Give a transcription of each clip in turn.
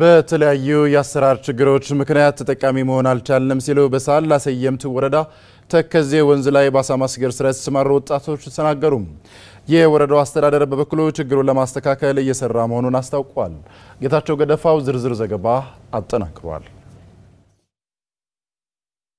በተለያዩ የአሰራር ችግሮች ምክንያት ተጠቃሚ መሆን አልቻልንም ሲሉ በሳል ሰየምት ወረዳ ተከዜ ወንዝ ላይ በአሳ ማስገር ስራ የተሰማሩ ወጣቶች ተናገሩ። የወረዳው አስተዳደር በበኩሉ ችግሩን ለማስተካከል እየሰራ መሆኑን አስታውቋል። ጌታቸው ገደፋው ዝርዝር ዘገባ አጠናቅሯል።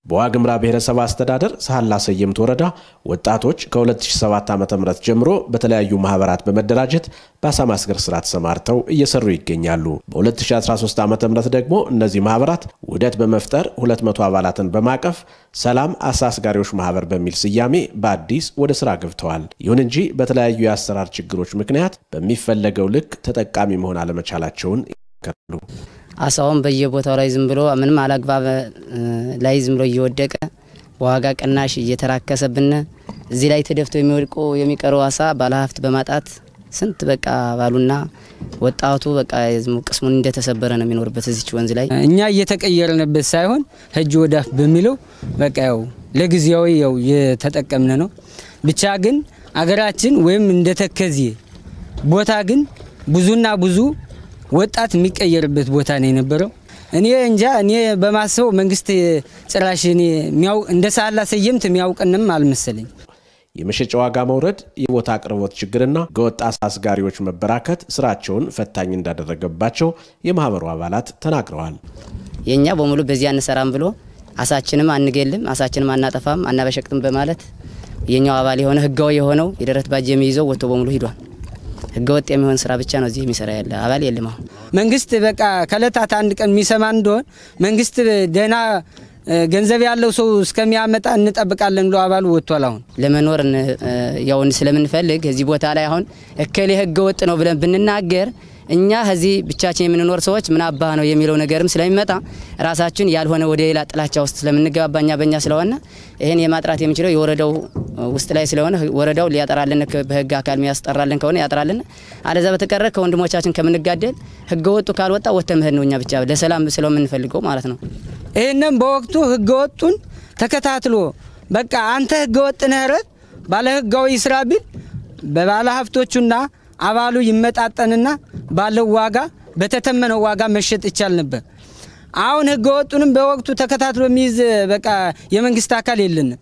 በዋግምራ ብሔረሰብ አስተዳደር ሳህላ ሰየምት ወረዳ ወጣቶች ከ2007 ዓ ም ጀምሮ በተለያዩ ማህበራት በመደራጀት በአሳ ማስገር ስራ ተሰማርተው እየሰሩ ይገኛሉ። በ2013 ዓ ም ደግሞ እነዚህ ማህበራት ውህደት በመፍጠር 200 አባላትን በማቀፍ ሰላም አሳ አስጋሪዎች ማህበር በሚል ስያሜ በአዲስ ወደ ስራ ገብተዋል። ይሁን እንጂ በተለያዩ የአሰራር ችግሮች ምክንያት በሚፈለገው ልክ ተጠቃሚ መሆን አለመቻላቸውን ይከራሉ። አሳውም በየቦታው ላይ ዝም ብሎ ምንም አላግባብ ላይ ዝም ብሎ እየወደቀ በዋጋ ቅናሽ እየተራከሰብን እዚህ ላይ ተደፍቶ የሚወድቆ የሚቀረው አሳ ባለሀብት በማጣት ስንት በቃ ባሉና ወጣቱ በቃ ቅስሙን እንደተሰበረ ነው የሚኖርበት እዚች ወንዝ ላይ። እኛ እየተቀየርንበት ሳይሆን እጅ ወዳፍ በሚለው በቃ ያው ለጊዜያዊ ያው የተጠቀምን ነው። ብቻ ግን አገራችን ወይም እንደ ቦታ ግን ብዙና ብዙ ወጣት የሚቀየርበት ቦታ ነው የነበረው። እኔ እንጃ እኔ በማስበው መንግስት ጭራሽ እንደ ሳላ ሰየምት የሚያውቅንም አልመሰለኝ። የመሸጫ ዋጋ መውረድ፣ የቦታ አቅርቦት ችግርና ከወጣ አስጋሪዎች መበራከት ስራቸውን ፈታኝ እንዳደረገባቸው የማህበሩ አባላት ተናግረዋል። የእኛ በሙሉ በዚህ አንሰራም ብሎ አሳችንም አንገልም፣ አሳችንም አናጠፋም፣ አናበሸቅጥም በማለት የኛው አባል የሆነ ህጋዊ የሆነው የደረት ባጅ የሚይዘው ወጥቶ በሙሉ ሂዷል። ህገወጥ የሚሆን ስራ ብቻ ነው እዚህ የሚሰራ ያለ አባል የለም። አሁን መንግስት በቃ ከእለታት አንድ ቀን የሚሰማ እንደሆን መንግስት ደህና ገንዘብ ያለው ሰው እስከሚያመጣ እንጠብቃለን ብሎ አባሉ ወጥቷል። አሁን ለመኖር ያውን ስለምንፈልግ እዚህ ቦታ ላይ አሁን እከሌ ህገወጥ ነው ብለን ብንናገር እኛ ከዚህ ብቻችን የምንኖር ሰዎች ምን አባ ነው የሚለው ነገርም ስለሚመጣ ራሳችን ያልሆነ ወደ ሌላ ጥላቻ ውስጥ ስለምንገባባ እኛ በእኛ ስለሆነ ይህን የማጥራት የሚችለው የወረዳው ውስጥ ላይ ስለሆነ ወረዳው ሊያጠራልን በህግ አካል ያስጠራልን ከሆነ ያጠራልን። አለዛ በተቀረ ከወንድሞቻችን ከምንጋደል ህገ ወጡ ካልወጣ ወጥተ መሄድ ነው እኛ ብቻ ለሰላም ስለምንፈልገው ማለት ነው። ይህንም በወቅቱ ህገ ወጡን ተከታትሎ በቃ አንተ ህገወጥ ነህ ባለ ህጋዊ ስራ ቢል በባለ ሀብቶቹና አባሉ ይመጣጠንና ባለው ዋጋ በተተመነው ዋጋ መሸጥ ይቻል ነበር። አሁን ህገ ወጡንም በወቅቱ ተከታትሎ የሚይዝ በቃ የመንግስት አካል የለንም።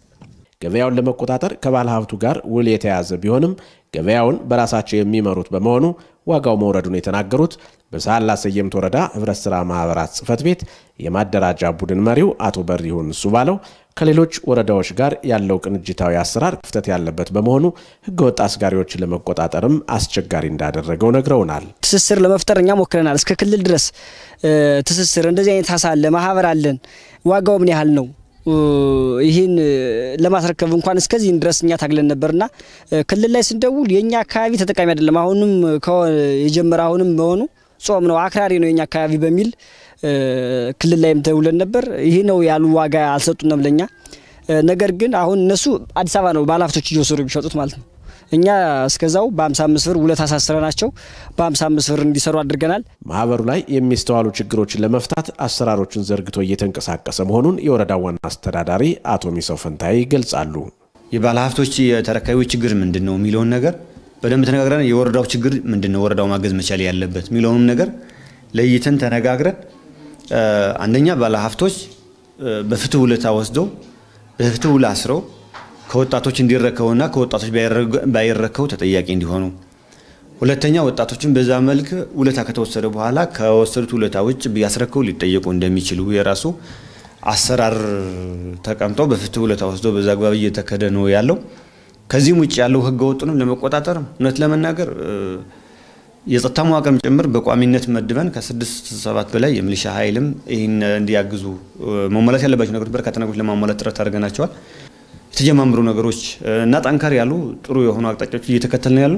ገበያውን ለመቆጣጠር ከባለ ሀብቱ ጋር ውል የተያዘ ቢሆንም ገበያውን በራሳቸው የሚመሩት በመሆኑ ዋጋው መውረዱን የተናገሩት በሳህላ ሰየምት ወረዳ ህብረት ስራ ማህበራት ጽህፈት ቤት የማደራጃ ቡድን መሪው አቶ በሪሁን እሱ ባለው ከሌሎች ወረዳዎች ጋር ያለው ቅንጅታዊ አሰራር ክፍተት ያለበት በመሆኑ ህገወጥ አስጋሪዎች ለመቆጣጠርም አስቸጋሪ እንዳደረገው ነግረውናል። ትስስር ለመፍጠር እኛ ሞክረናል። እስከ ክልል ድረስ ትስስር እንደዚህ አይነት ሀሳ ማህበር አለን። ዋጋው ምን ያህል ነው? ይህን ለማስረከብ እንኳን እስከዚህ ድረስ እኛ ታግለን ነበርና ክልል ላይ ስንደውል የእኛ አካባቢ ተጠቃሚ አይደለም አሁንም የጀመረ አሁንም መሆኑ ጾም ነው አክራሪ ነው የኛ አካባቢ በሚል ክልል ላይም ተውለን ነበር። ይህ ነው ያሉ ዋጋ አልሰጡንም ለኛ። ነገር ግን አሁን እነሱ አዲስ አበባ ነው ባለሀብቶች እየወሰዱ የሚሸጡት ማለት ነው። እኛ እስከዛው በ55 ብር ሁለት አሳስረ ናቸው በ55 ብር እንዲሰሩ አድርገናል። ማህበሩ ላይ የሚስተዋሉ ችግሮችን ለመፍታት አሰራሮችን ዘርግቶ እየተንቀሳቀሰ መሆኑን የወረዳ ዋና አስተዳዳሪ አቶ ሚሰው ፈንታይ ይገልጻሉ። የባለሀብቶች የተረካቢዎች ችግር ምንድን ነው የሚለውን ነገር በደንብ ተነጋግረን የወረዳው ችግር ምንድን ነው ወረዳው ማገዝ መቻል ያለበት የሚለውንም ነገር ለይተን ተነጋግረን አንደኛ ባለሀብቶች በፍትህ ውለታ ወስዶ በፍትህ ውል አስረው ከወጣቶች እንዲረከቡና ከወጣቶች ባይረከቡ ተጠያቂ እንዲሆኑ፣ ሁለተኛ ወጣቶችን በዛ መልክ ውለታ ከተወሰደ በኋላ ከወሰዱት ውለታ ውጭ ቢያስረክቡ ሊጠየቁ እንደሚችሉ የራሱ አሰራር ተቀምጦ በፍትህ ውለታ ወስዶ በዛ አግባብ እየተከደ ነው ያለው። ከዚህም ውጭ ያለው ህገወጡንም ለመቆጣጠር እውነት ለመናገር የጸጥታ መዋቅርም ጭምር በቋሚነት መድበን ከስድስት ሰባት በላይ የሚሊሻ ኃይልም ይህን እንዲያግዙ መሟላት ያለባቸው ነገሮች በርካታ ነገሮች ለማሟላት ጥረት አድርገናቸዋል። የተጀማምሩ ነገሮች እና ጠንከር ያሉ ጥሩ የሆኑ አቅጣጫዎች እየተከተልን ያሉ